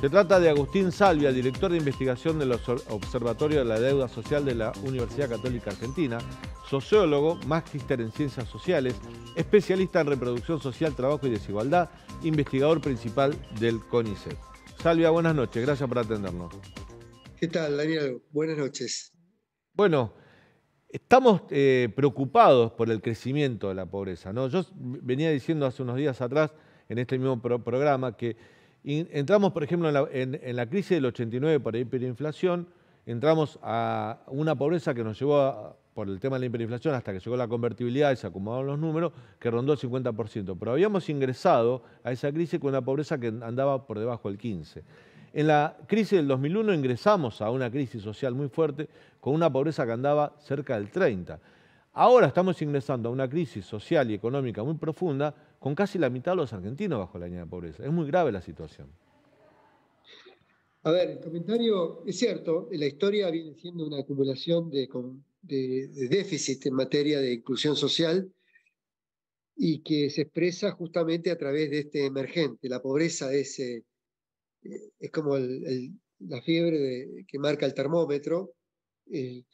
Se trata de Agustín Salvia, director de investigación del Observatorio de la Deuda Social de la Universidad Católica Argentina, sociólogo, magíster en ciencias sociales, especialista en reproducción social, trabajo y desigualdad, investigador principal del CONICET. Salvia, buenas noches, gracias por atendernos. ¿Qué tal, Daniel? Buenas noches. Bueno, estamos eh, preocupados por el crecimiento de la pobreza, ¿no? Yo venía diciendo hace unos días atrás, en este mismo programa, que entramos, por ejemplo, en la, crisis del 89 por hiperinflación, entramos a una pobreza que nos llevó por el tema de la hiperinflación hasta que llegó la convertibilidad y se acomodaron los números, que rondó el 50%. Pero habíamos ingresado a esa crisis con una pobreza que andaba por debajo del 15%. En la crisis del 2001 ingresamos a una crisis social muy fuerte con una pobreza que andaba cerca del 30%. Ahora estamos ingresando a una crisis social y económica muy profunda con casi la mitad de los argentinos bajo la línea de pobreza. Es muy grave la situación. A ver, el comentario es cierto, la historia viene siendo una acumulación de, déficit en materia de inclusión social y que se expresa justamente a través de este emergente. La pobreza es, eh, eh, como la fiebre que marca el termómetro, es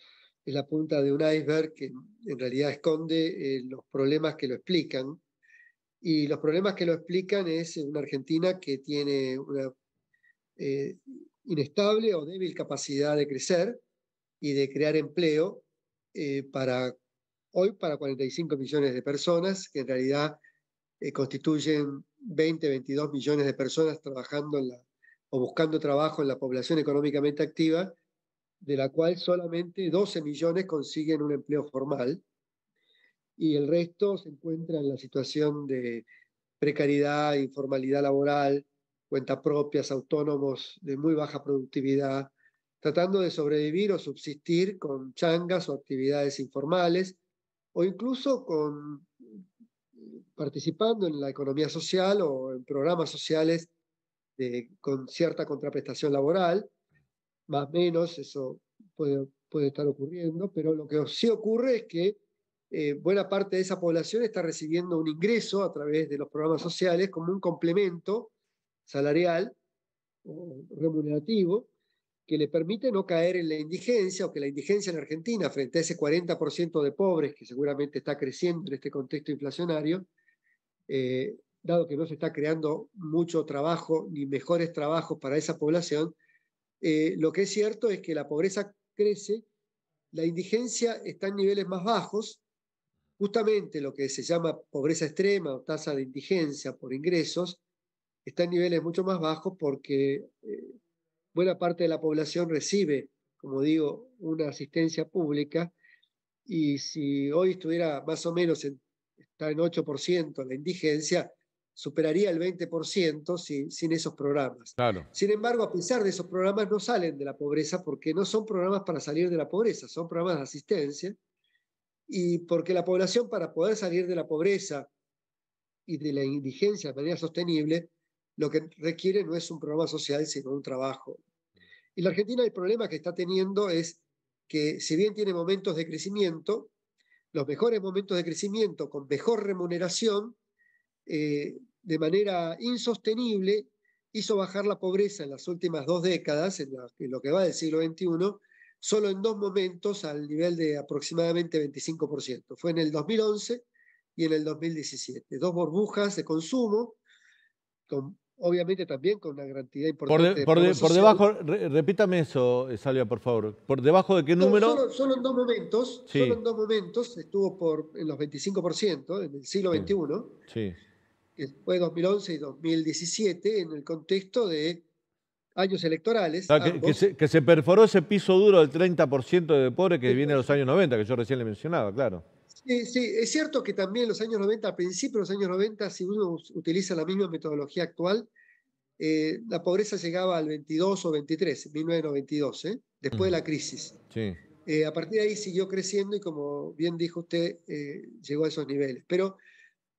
la punta de un iceberg que en realidad esconde eh, los problemas que lo explican y los problemas que lo explican es una Argentina que tiene una eh, inestable o débil capacidad de crecer y de crear empleo eh, para hoy para 45 millones de personas, que en realidad eh, constituyen 20, 22 millones de personas trabajando o buscando trabajo en la población económicamente activa, de la cual solamente 12 millones consiguen un empleo formal y el resto se encuentra en la situación de precariedad, informalidad laboral, cuenta propias, autónomos de muy baja productividad, tratando de sobrevivir o subsistir con changas o actividades informales, o incluso con, participando en la economía social o en programas sociales de, con cierta contraprestación laboral, más o menos, eso puede, puede estar ocurriendo, pero lo que sí ocurre es que eh, buena parte de esa población está recibiendo un ingreso a través de los programas sociales como un complemento salarial o remunerativo que le permite no caer en la indigencia o que la indigencia en Argentina frente a ese 40% de pobres que seguramente está creciendo en este contexto inflacionario, eh, dado que no se está creando mucho trabajo ni mejores trabajos para esa población, eh, lo que es cierto es que la pobreza crece, la indigencia está en niveles más bajos Justamente lo que se llama pobreza extrema o tasa de indigencia por ingresos está en niveles mucho más bajos porque eh, buena parte de la población recibe, como digo, una asistencia pública y si hoy estuviera más o menos en, está en 8% la indigencia, superaría el 20% sin, sin esos programas. Sin embargo, a pesar de esos programas, no salen de la pobreza porque no son programas para salir de la pobreza, son programas de asistencia y porque la población para poder salir de la pobreza y de la indigencia de manera sostenible, lo que requiere no es un programa social, sino un trabajo. Y la Argentina el problema que está teniendo es que si bien tiene momentos de crecimiento, los mejores momentos de crecimiento con mejor remuneración, eh, de manera insostenible, hizo bajar la pobreza en las últimas dos décadas, en, en lo que va del siglo XXI, solo en dos momentos al nivel de aproximadamente 25%. Fue en el 2011 y en el 2017. Dos burbujas de consumo, con, obviamente también con una cantidad importante por debajo, repítame eso, Salvia, por favor. ¿Por debajo de qué número? Solo, en dos momentos, solo en dos momentos, estuvo por, en los 25% en el siglo XXI. Sí. 2011 y 2017, en el contexto de años electorales. Ah, que, se, perforó ese piso duro del 30% de pobre que viene de los años 90, que yo recién le mencionaba, claro. Sí, sí, es cierto que también en los años 90, a principios de los años 90, si uno utiliza la misma metodología actual, eh, la pobreza llegaba al 22 o 23, 1992, ¿eh? después de la mm. crisis. Eh, a partir de ahí siguió creciendo y como bien dijo usted, llegó a esos niveles. Pero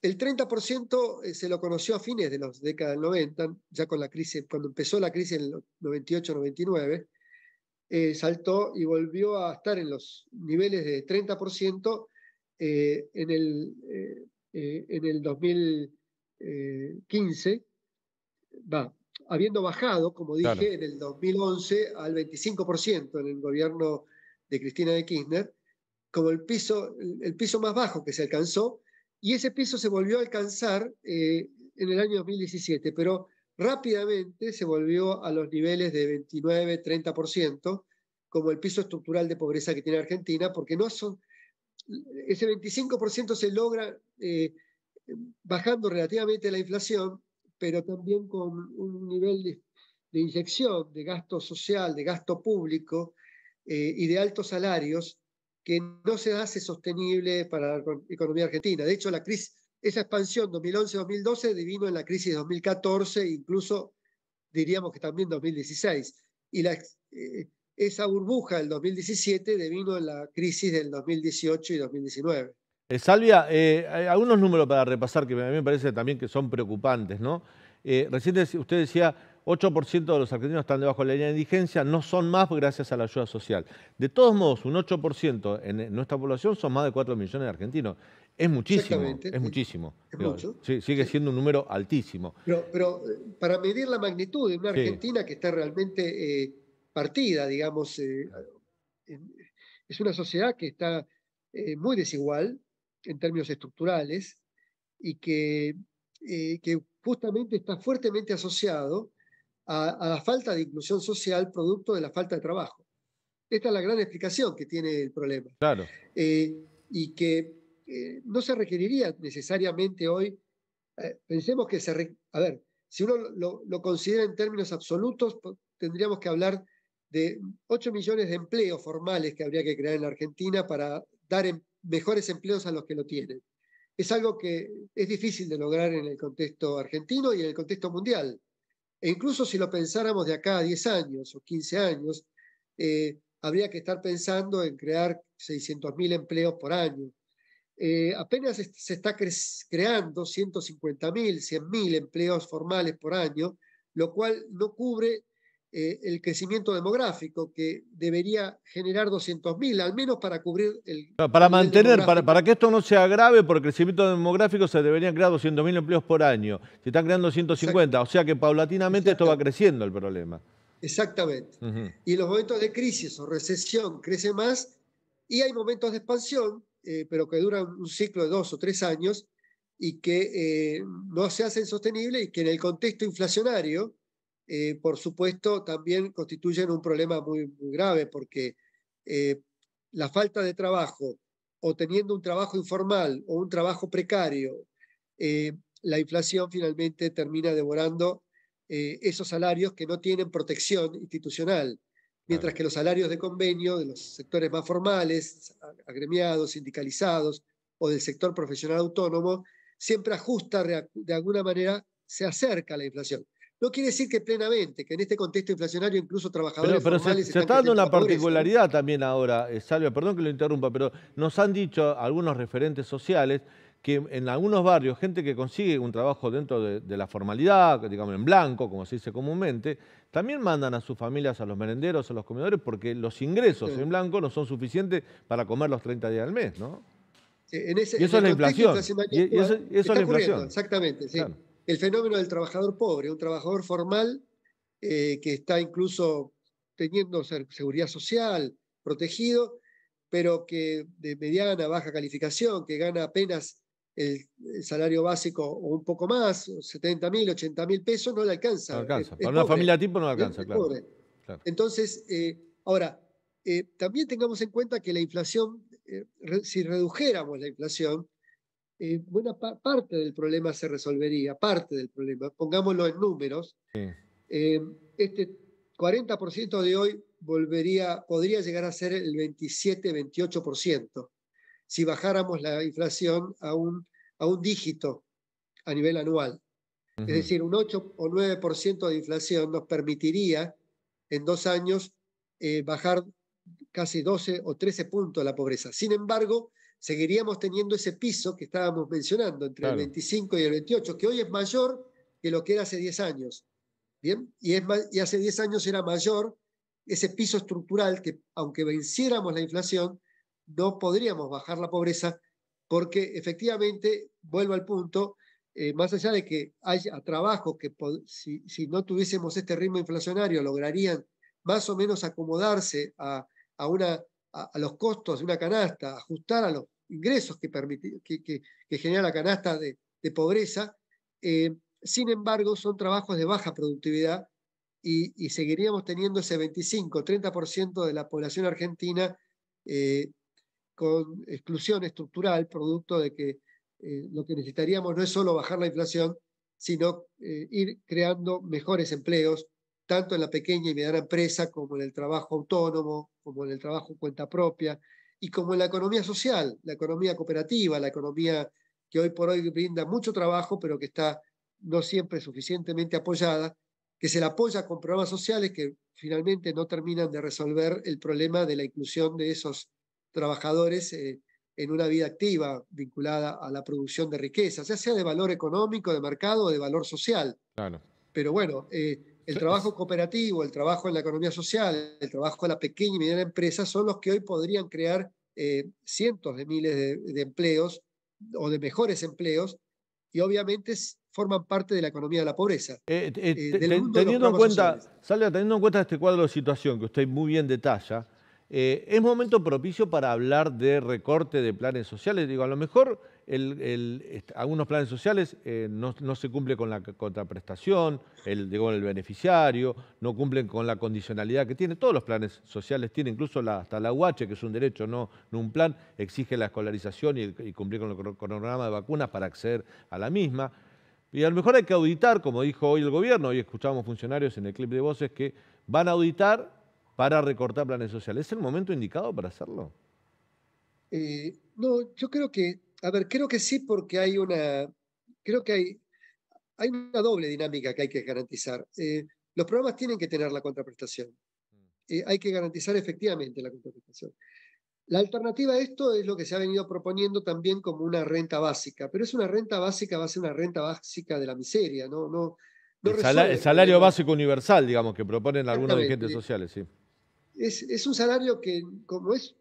el 30% eh, se lo conoció a fines de las décadas del 90, ya con la crisis, cuando empezó la crisis en el 98-99, eh, saltó y volvió a estar en los niveles de 30% eh, en, el, en el 2015, habiendo bajado, como dije, en el 2011 al 25% en el gobierno de Cristina de Kirchner, como el piso, el piso más bajo que se alcanzó y ese piso se volvió a alcanzar eh, en el año 2017, pero rápidamente se volvió a los niveles de 29-30%, como el piso estructural de pobreza que tiene Argentina, porque no son, ese 25% se logra eh, bajando relativamente la inflación, pero también con un nivel de, inyección de gasto social, de gasto público eh, y de altos salarios que no se hace sostenible para la economía argentina. De hecho, la crisis, esa expansión 2011-2012 divino en la crisis de 2014, incluso diríamos que también 2016. Y eh, esa burbuja del 2017 devino en la crisis del 2018 y 2019. Eh, Salvia, eh, algunos números para repasar que a mí me parece también que son preocupantes, ¿no? recién usted decía 8% de los argentinos están debajo de la línea de indigencia, no son más gracias a la ayuda social. De todos modos, un 8% en nuestra población son más de 4 millones de argentinos. Es muchísimo, es muchísimo. sigue siendo un número altísimo. Pero, eh, para medir la magnitud de una Argentina que está realmente eh, partida, digamos, eh, es una sociedad que está muy desigual en términos estructurales y que, que justamente está fuertemente asociado a, la falta de inclusión social producto de la falta de trabajo. Esta es la gran explicación que tiene el problema. Eh, y que eh, no se requeriría necesariamente hoy, eh, pensemos que se... a ver, si uno lo, considera en términos absolutos, tendríamos que hablar de 8 millones de empleos formales que habría que crear en la Argentina para dar em, mejores empleos a los que lo tienen. Es algo que es difícil de lograr en el contexto argentino y en el contexto mundial. E incluso si lo pensáramos de acá a 10 años o 15 años, eh, habría que estar pensando en crear 600.000 empleos por año. Eh, apenas se está creando 150.000, 100.000 empleos formales por año, lo cual no cubre eh, el crecimiento demográfico, que debería generar 200.000, al menos para cubrir el... Para mantener, para, para, que esto no se agrave por el crecimiento demográfico, se deberían crear 200.000 empleos por año. Se están creando 150, o sea que paulatinamente esto va creciendo el problema. Exactamente. Y los momentos de crisis o recesión crece más y hay momentos de expansión, eh, pero que duran un ciclo de dos o tres años y que eh, no se hacen sostenibles y que en el contexto inflacionario, eh, por supuesto, también constituyen un problema muy, grave porque eh, la falta de trabajo o teniendo un trabajo informal o un trabajo precario, eh, la inflación finalmente termina devorando esos salarios que no tienen protección institucional, mientras que los salarios de convenio de los sectores más formales, agremiados, sindicalizados o del sector profesional autónomo, siempre ajusta de alguna manera, se acerca a la inflación. No quiere decir que plenamente, que en este contexto inflacionario incluso trabajadores pero, se, está dando una particularidad también ahora, eh, Salvia, perdón que lo interrumpa, pero nos han dicho algunos referentes sociales que en algunos barrios, gente que consigue un trabajo dentro de, la formalidad, digamos en blanco, como se dice comúnmente, también mandan a sus familias a los merenderos, a los comedores, porque los ingresos en blanco no son suficientes para comer los 30 días al mes, ¿no? eso es la inflación. eso, es la inflación. Exactamente, sí el fenómeno del trabajador pobre, un trabajador formal eh, que está incluso teniendo seguridad social, protegido, pero que de mediana, baja calificación, que gana apenas el, salario básico o un poco más, 70 mil, 80 mil pesos, no le alcanza. No alcanza. Para una familia tipo no alcanza, claro. Entonces, eh, ahora, eh, también tengamos en cuenta que la inflación, si redujéramos la inflación, eh, buena parte del problema se resolvería, parte del problema, pongámoslo en números, eh, este 40% de hoy volvería, podría llegar a ser el 27-28% si bajáramos la inflación a un, a un dígito a nivel anual. Es decir, un 8 o 9% de inflación nos permitiría en dos años eh, bajar casi 12 o 13 puntos la pobreza. Sin embargo, seguiríamos teniendo ese piso que estábamos mencionando entre el 25 y el 28, que hoy es mayor que lo que era hace 10 años. ¿Bien? Y, es y hace 10 años era mayor ese piso estructural que, aunque venciéramos la inflación, no podríamos bajar la pobreza, porque efectivamente, vuelvo al punto, eh, más allá de que haya trabajos que si, no tuviésemos este ritmo inflacionario lograrían más o menos acomodarse a, a una a, los costos de una canasta, ajustar a los ingresos que, que, genera la canasta de, pobreza. Eh, sin embargo, son trabajos de baja productividad y, seguiríamos teniendo ese 25-30% de la población argentina eh, con exclusión estructural, producto de que eh, lo que necesitaríamos no es solo bajar la inflación, sino ir creando mejores empleos, tanto en la pequeña y mediana empresa como en el trabajo autónomo, como en el trabajo cuenta propia y como en la economía social, la economía cooperativa, la economía que hoy por hoy brinda mucho trabajo, pero que está no siempre suficientemente apoyada, que se la apoya con programas sociales que finalmente no terminan de resolver el problema de la inclusión de esos trabajadores eh, en una vida activa vinculada a la producción de riqueza, ya sea de valor económico, de mercado o de valor social. Claro. Pero bueno, eh, el trabajo cooperativo, el trabajo en la economía social, el trabajo a la pequeña y mediana empresa son los que hoy podrían crear eh, cientos de miles de, empleos o de mejores empleos y obviamente forman parte de la economía de la pobreza. Eh, eh, teniendo, en cuenta, Salga, teniendo en cuenta este cuadro de situación que usted muy bien detalla, ¿es momento propicio para hablar de recorte de planes sociales? Digo, a lo mejor algunos planes sociales eh, no, se cumple con la contraprestación, el, digo, el beneficiario, no cumplen con la condicionalidad que tiene. Todos los planes sociales tienen, incluso hasta la UH, que es un derecho, no, un plan, exige la escolarización y, cumplir con el cronograma de vacunas para acceder a la misma. Y a lo mejor hay que auditar, como dijo hoy el gobierno, hoy escuchamos funcionarios en el clip de voces que van a auditar para recortar planes sociales. ¿Es el momento indicado para hacerlo? Eh, no, yo creo que a ver, creo que sí, porque hay una, creo que hay, hay una doble dinámica que hay que garantizar. Eh, los programas tienen que tener la contraprestación. Eh, hay que garantizar efectivamente la contraprestación. La alternativa a esto es lo que se ha venido proponiendo también como una renta básica, pero es una renta básica, va a ser una renta básica de la miseria, ¿no? el, salario básico universal, digamos, que proponen algunos dirigentes sociales, sí. es, un salario que, como es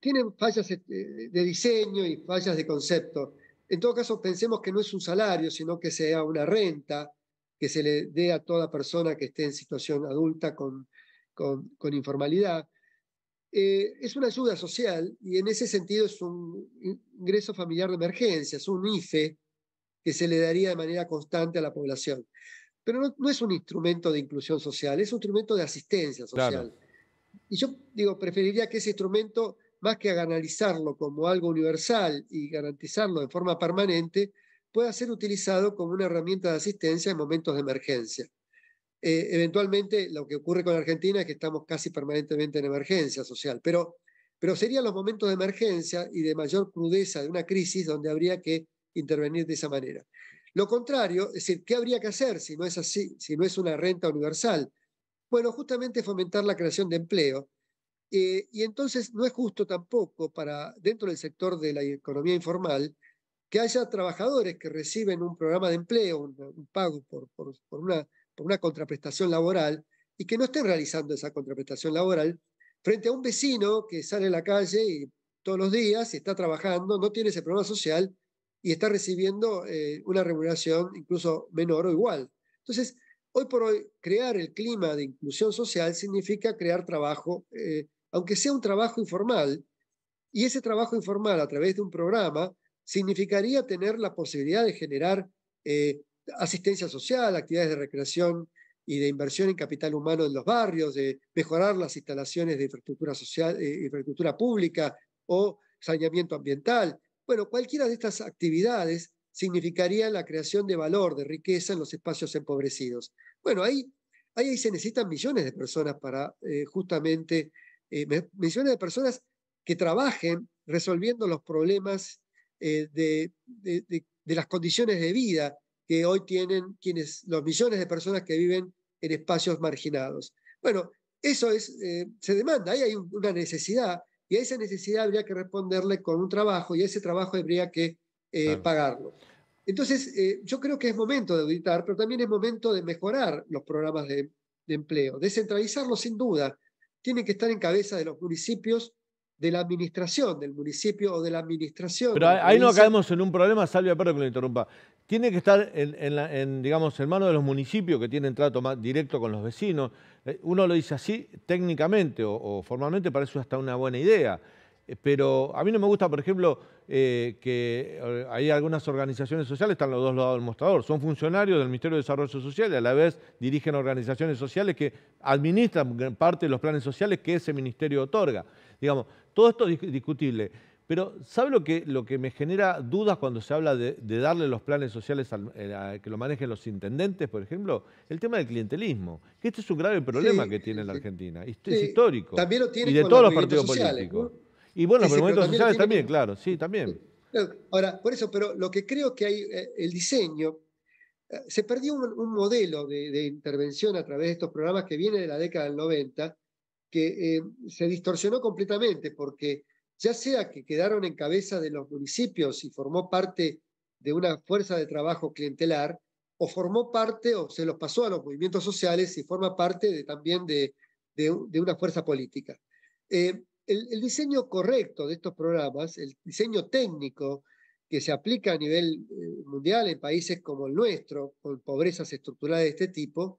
tienen fallas este, de diseño y fallas de concepto. En todo caso, pensemos que no es un salario, sino que sea una renta que se le dé a toda persona que esté en situación adulta con, con, informalidad. Eh, es una ayuda social y en ese sentido es un ingreso familiar de emergencia, es un IFE que se le daría de manera constante a la población. Pero no, es un instrumento de inclusión social, es un instrumento de asistencia social. Y yo digo, preferiría que ese instrumento más que analizarlo como algo universal y garantizarlo de forma permanente, pueda ser utilizado como una herramienta de asistencia en momentos de emergencia. Eh, eventualmente, lo que ocurre con Argentina es que estamos casi permanentemente en emergencia social, pero, pero serían los momentos de emergencia y de mayor crudeza de una crisis donde habría que intervenir de esa manera. Lo contrario, es decir, ¿qué habría que hacer si no es así, si no es una renta universal? Bueno, justamente fomentar la creación de empleo, eh, y entonces no es justo tampoco para dentro del sector de la economía informal que haya trabajadores que reciben un programa de empleo, un, pago por, una, por una contraprestación laboral y que no estén realizando esa contraprestación laboral frente a un vecino que sale a la calle y todos los días y está trabajando, no tiene ese programa social y está recibiendo eh, una remuneración incluso menor o igual. Entonces, hoy por hoy, crear el clima de inclusión social significa crear trabajo. Eh, aunque sea un trabajo informal, y ese trabajo informal a través de un programa significaría tener la posibilidad de generar eh, asistencia social, actividades de recreación y de inversión en capital humano en los barrios, de mejorar las instalaciones de infraestructura, social, eh, infraestructura pública o saneamiento ambiental. Bueno, cualquiera de estas actividades significaría la creación de valor, de riqueza en los espacios empobrecidos. Bueno, ahí, ahí se necesitan millones de personas para eh, justamente eh, millones de personas que trabajen resolviendo los problemas eh, de, las condiciones de vida que hoy tienen quienes, los millones de personas que viven en espacios marginados. Bueno, eso es, eh, se demanda, ahí hay una necesidad y a esa necesidad habría que responderle con un trabajo y a ese trabajo habría que pagarlo. Entonces, yo creo que es momento de auditar, pero también es momento de mejorar los programas de, de empleo, descentralizarlos sin duda, tiene que estar en cabeza de los municipios, de la administración del municipio o de la administración. Pero ahí no caemos en un problema, Salvia, perdón que lo interrumpa. Tiene que estar en, la, en digamos, en manos de los municipios que tienen trato más directo con los vecinos. Eh, uno lo dice así técnicamente o formalmente, parece hasta una buena idea eh, pero a mí no me gusta, por ejemplo, eh, que eh, hay algunas organizaciones sociales, están los dos lados del mostrador, son funcionarios del Ministerio de Desarrollo Social y a la vez dirigen organizaciones sociales que administran parte de los planes sociales que ese ministerio otorga. Digamos, todo esto es discutible. Pero ¿sabe lo que, lo que me genera dudas cuando se habla de, darle los planes sociales que lo manejen los intendentes, por ejemplo? El tema del clientelismo, que este es un grave problema que tiene la Argentina, es histórico. También y de todos los, partidos políticos. Y bueno, los movimientos sociales también, claro, sí, también. Ahora, por eso, pero lo que creo que hay, eh, el diseño, eh, se perdió un, modelo de, intervención a través de estos programas que viene de la década del 90, que eh, se distorsionó completamente, porque ya sea que quedaron en cabeza de los municipios y formó parte de una fuerza de trabajo clientelar, o formó parte, o se los pasó a los movimientos sociales y forma parte también de, una fuerza política. Eh, el, diseño correcto de estos programas, el diseño técnico que se aplica a nivel eh, mundial en países como el nuestro, con pobrezas estructurales de este tipo,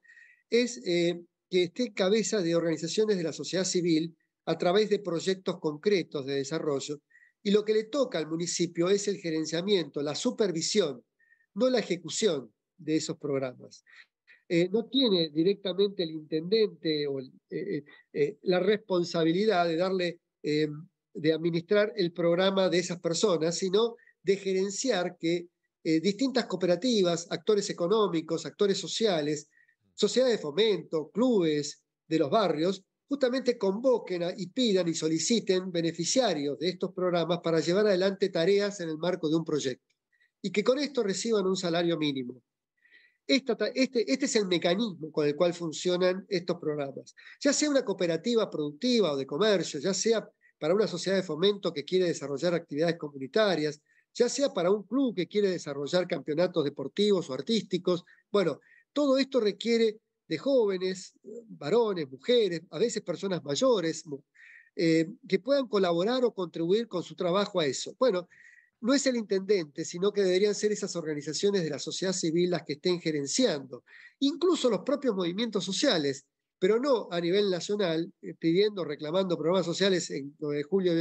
es eh, que esté cabeza de organizaciones de la sociedad civil a través de proyectos concretos de desarrollo. Y lo que le toca al municipio es el gerenciamiento, la supervisión, no la ejecución de esos programas. Eh, no tiene directamente el intendente o la responsabilidad de darle eh, de administrar el programa de esas personas, sino de gerenciar que eh, distintas cooperativas, actores económicos, actores sociales, sociedades de fomento, clubes de los barrios, justamente convoquen y pidan y soliciten beneficiarios de estos programas para llevar adelante tareas en el marco de un proyecto y que con esto reciban un salario mínimo. Este, este, es el mecanismo con el cual funcionan estos programas. Ya sea una cooperativa productiva o de comercio, ya sea para una sociedad de fomento que quiere desarrollar actividades comunitarias, ya sea para un club que quiere desarrollar campeonatos deportivos o artísticos. Bueno, todo esto requiere de jóvenes, varones, mujeres, a veces personas mayores, eh, que puedan colaborar o contribuir con su trabajo a eso. Bueno, no es el intendente, sino que deberían ser esas organizaciones de la sociedad civil las que estén gerenciando, incluso los propios movimientos sociales, pero no a nivel nacional, eh, pidiendo, reclamando programas sociales en lo de Julio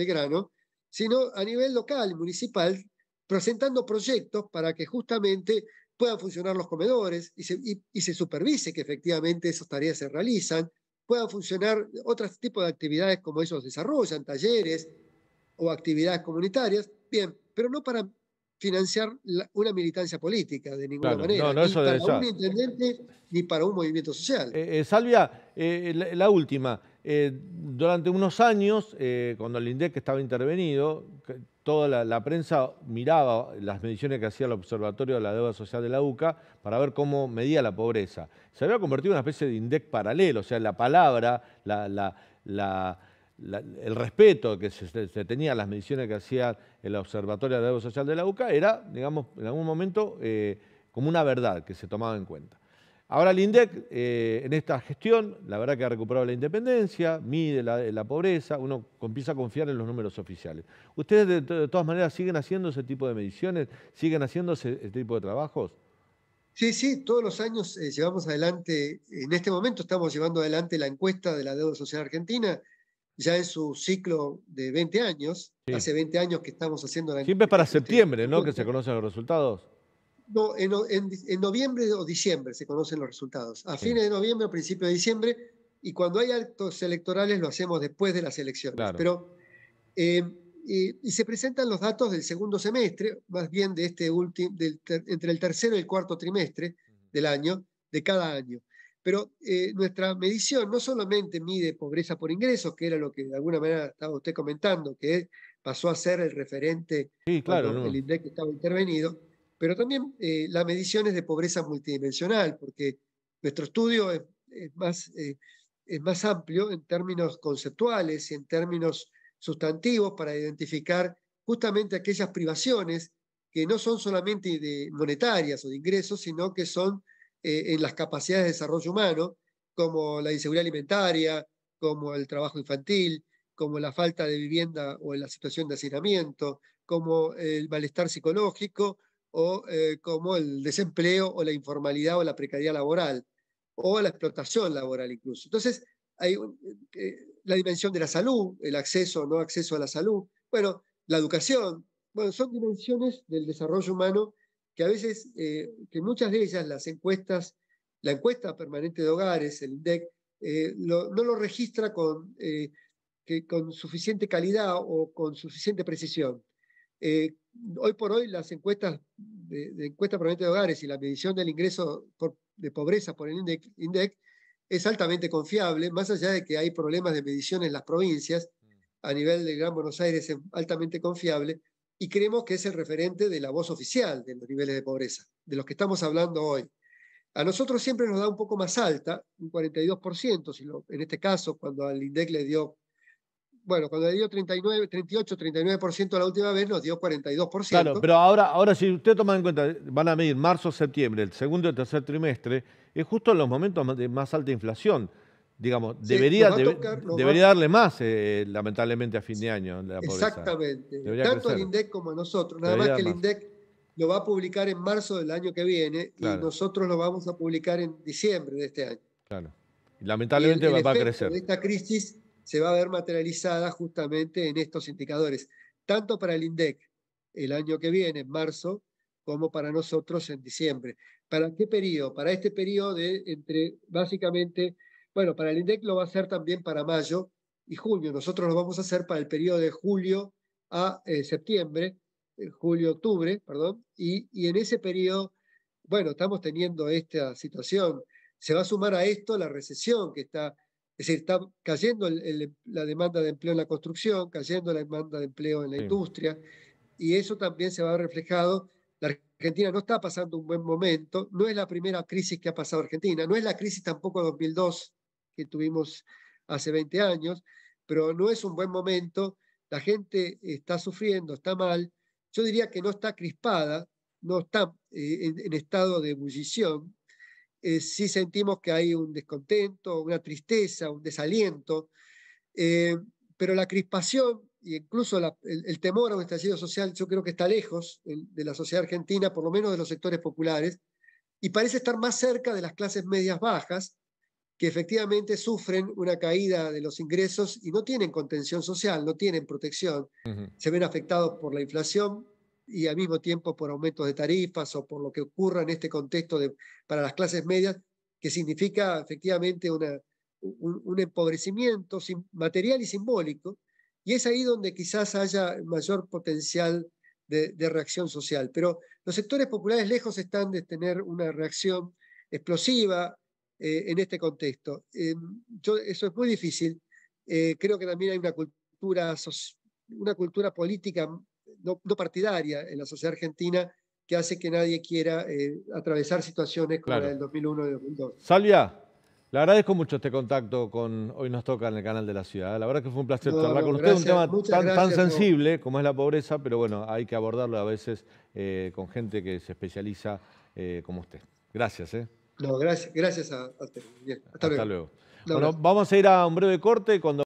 sino a nivel local, municipal, presentando proyectos para que justamente puedan funcionar los comedores y se, y se supervise que efectivamente esas tareas se realizan, puedan funcionar otros tipos de actividades como ellos desarrollan, talleres, o actividades comunitarias, bien, pero no para financiar una militancia política de ninguna manera, no, no, ni para un intendente ni para un movimiento social. Eh, eh, Salvia, eh, la, última, durante unos años, cuando el INDEC estaba intervenido, toda la, la, prensa miraba las mediciones que hacía el Observatorio de la Deuda Social de la UCA para ver cómo medía la pobreza. Se había convertido en una especie de INDEC paralelo, o sea, la palabra, la el respeto que se, tenía a las mediciones que hacía el Observatorio de Deuda Social de la UCA era, digamos, en algún momento eh, como una verdad que se tomaba en cuenta. Ahora el INDEC, eh, en esta gestión, la verdad que ha recuperado la independencia, mide la, pobreza, uno empieza a confiar en los números oficiales. ¿Ustedes de, todas maneras siguen haciendo ese tipo de mediciones? ¿Siguen haciendo ese, tipo de trabajos? Sí, sí, todos los años eh, llevamos adelante, en este momento estamos llevando adelante la encuesta de la deuda social argentina, ya en su ciclo de 20 años, hace 20 años que estamos haciendo la... Siempre para septiembre, ¿no? Que se conocen los resultados. No, en, noviembre o diciembre se conocen los resultados. A fines de noviembre, a principios de diciembre, y cuando hay actos electorales lo hacemos después de las elecciones. Pero, eh, y, y, se presentan los datos del segundo semestre, más bien de este último, entre el tercero y el cuarto trimestre del año, de cada año. Pero eh, nuestra medición no solamente mide pobreza por ingresos, que era lo que de alguna manera estaba usted comentando, que pasó a ser el referente del claro, que estaba intervenido, pero también eh, la medición es de pobreza multidimensional, porque nuestro estudio es, más, eh, es más amplio en términos conceptuales y en términos sustantivos para identificar justamente aquellas privaciones que no son solamente de monetarias o de ingresos, sino que son eh, en las capacidades de desarrollo humano, como la inseguridad alimentaria, como el trabajo infantil, como la falta de vivienda o la situación de hacinamiento, como el malestar psicológico o eh, como el desempleo o la informalidad o la precariedad laboral o la explotación laboral incluso. Entonces, hay eh, la dimensión de la salud, el acceso o no acceso a la salud, bueno, la educación, bueno, son dimensiones del desarrollo humano que a veces, eh, que muchas de ellas, las encuestas, la encuesta permanente de hogares, el INDEC, eh, no lo registra con, eh, con suficiente calidad o con suficiente precisión. hoy por hoy las encuestas de, encuesta permanente de hogares y la medición del ingreso de pobreza por el INDEC, INDEC es altamente confiable, más allá de que hay problemas de medición en las provincias, mm. a nivel de Gran Buenos Aires es altamente confiable, y creemos que es el referente de la voz oficial de los niveles de pobreza, de los que estamos hablando hoy. A nosotros siempre nos da un poco más alta, un 42%, si en este caso, cuando al INDEC le dio, bueno, cuando le dio 39, 38, 39% la última vez, nos dio 42%. Claro, pero ahora, ahora si usted toma en cuenta, van a medir marzo, septiembre, el segundo y el tercer trimestre, es justo en los momentos de más alta inflación digamos, debería, debería darle más, eh, lamentablemente, a fin de año. exactamente, tanto al INDEC como a nosotros. Nada más que el INDEC lo va a publicar en marzo del año que viene y nosotros lo vamos a publicar en diciembre de este año. Claro. Lamentablemente va a crecer. esta crisis se va a ver materializada justamente en estos indicadores, tanto para el INDEC el año que viene, en marzo, como para nosotros en diciembre. ¿Para qué periodo? Para este periodo de entre básicamente bueno, para el INDEC lo va a hacer también para mayo y junio. Nosotros lo vamos a hacer para el periodo de julio a eh, septiembre, eh, julio-octubre, perdón. Y, en ese periodo, bueno, estamos teniendo esta situación. Se va a sumar a esto la recesión que está, es decir, está cayendo la demanda de empleo en la construcción, cayendo la demanda de empleo en la industria. Y eso también se va a reflejar. reflejado la Argentina no está pasando un buen momento, no es la primera crisis que ha pasado Argentina, no es la crisis tampoco de 2002, que tuvimos hace 20 años, pero no es un buen momento, la gente está sufriendo, está mal, yo diría que no está crispada, no está eh, en, estado de ebullición, eh, sí sentimos que hay un descontento, una tristeza, un desaliento, eh, pero la crispación e incluso el, temor a un estallido social yo creo que está lejos de la sociedad argentina, por lo menos de los sectores populares, y parece estar más cerca de las clases medias bajas, que efectivamente sufren una caída de los ingresos y no tienen contención social, no tienen protección, se ven afectados por la inflación y al mismo tiempo por aumentos de tarifas o por lo que ocurra en este contexto de, para las clases medias, que significa efectivamente un, empobrecimiento material y simbólico, y es ahí donde quizás haya mayor potencial de, reacción social. Pero los sectores populares lejos están de tener una reacción explosiva eh, en este contexto. Eh, yo, eso es muy difícil. Eh, creo que también hay una cultura, una cultura política no, partidaria en la sociedad argentina que hace que nadie quiera atravesar situaciones como la del 2001 y 2002. Salvia, le agradezco mucho este contacto con Hoy nos toca en el canal de la ciudad. La verdad que fue un placer hablar con usted un tema tan, sensible como es la pobreza, pero bueno, hay que abordarlo a veces con gente que se especializa como usted. Gracias. Eh. No, gracias, gracias a, a hasta, luego. luego. Bueno, vamos a ir a un breve corte cuando